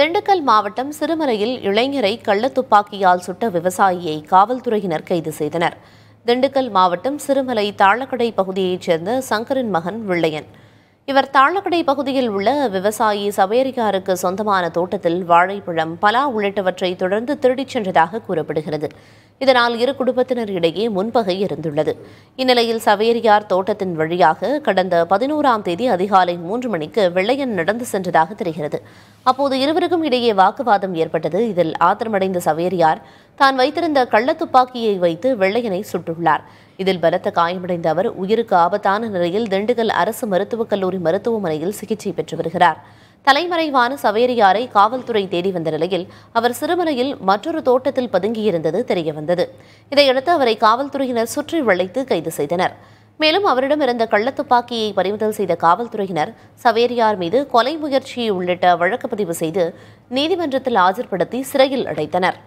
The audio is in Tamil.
திண்டுக்கல் மாவட்டம் சிறுமலையில் இளைஞரை கள்ளத்துப்பாக்கியால் சுட்ட விவசாயியை காவல்துறையினர் கைது செய்தனர் திண்டுக்கல் மாவட்டம் சிறுமலை தாளக்கடை பகுதியைச் சேர்ந்த சங்கரின் மகன் விள்ளையன் இவர் தாளக்கடை பகுதியில் உள்ள விவசாயி சபேரிகாருக்கு சொந்தமான தோட்டத்தில் வாழைப்பழம் பலா உள்ளிட்டவற்றை தொடர்ந்து திருடிச் சென்றதாக கூறப்படுகிறது இதனால் இரு குடும்பத்தினர் இடையே முன்பகை இருந்துள்ளது இந்நிலையில் சவேரியார் தோட்டத்தின் வழியாக கடந்த பதினோராம் தேதி அதிகாலை மூன்று மணிக்கு வெள்ளையன் நடந்து சென்றதாக தெரிகிறது அப்போது இருவருக்கும் இடையே வாக்குவாதம் ஏற்பட்டது இதில் ஆத்திரமடைந்த சவேரியார் தான் வைத்திருந்த கள்ளத்துப்பாக்கியை வைத்து வெள்ளையனை சுட்டுள்ளார் இதில் பலத்த காயமடைந்த அவர் உயிருக்கு ஆபத்தான நிலையில் திண்டுக்கல் அரசு மருத்துவக் கல்லூரி மருத்துவமனையில் சிகிச்சை பெற்று வருகிறார் தலைமறைவான சவேரியாரை காவல்துறை தேடி வந்த நிலையில் அவர் சிறுமலையில் மற்றொரு தோட்டத்தில் பதுங்கியிருந்தது தெரியவந்தது இதையடுத்து அவரை காவல்துறையினர் சுற்றி வளைத்து கைது செய்தனர் மேலும் அவரிடம் இருந்த கள்ளத்துப்பாக்கியை பறிமுதல் செய்த காவல்துறையினர் சவேரியார் மீது கொலை முயற்சி உள்ளிட்ட வழக்கு பதிவு செய்து நீதிமன்றத்தில் ஆஜர்படுத்தி சிறையில் அடைத்தனர்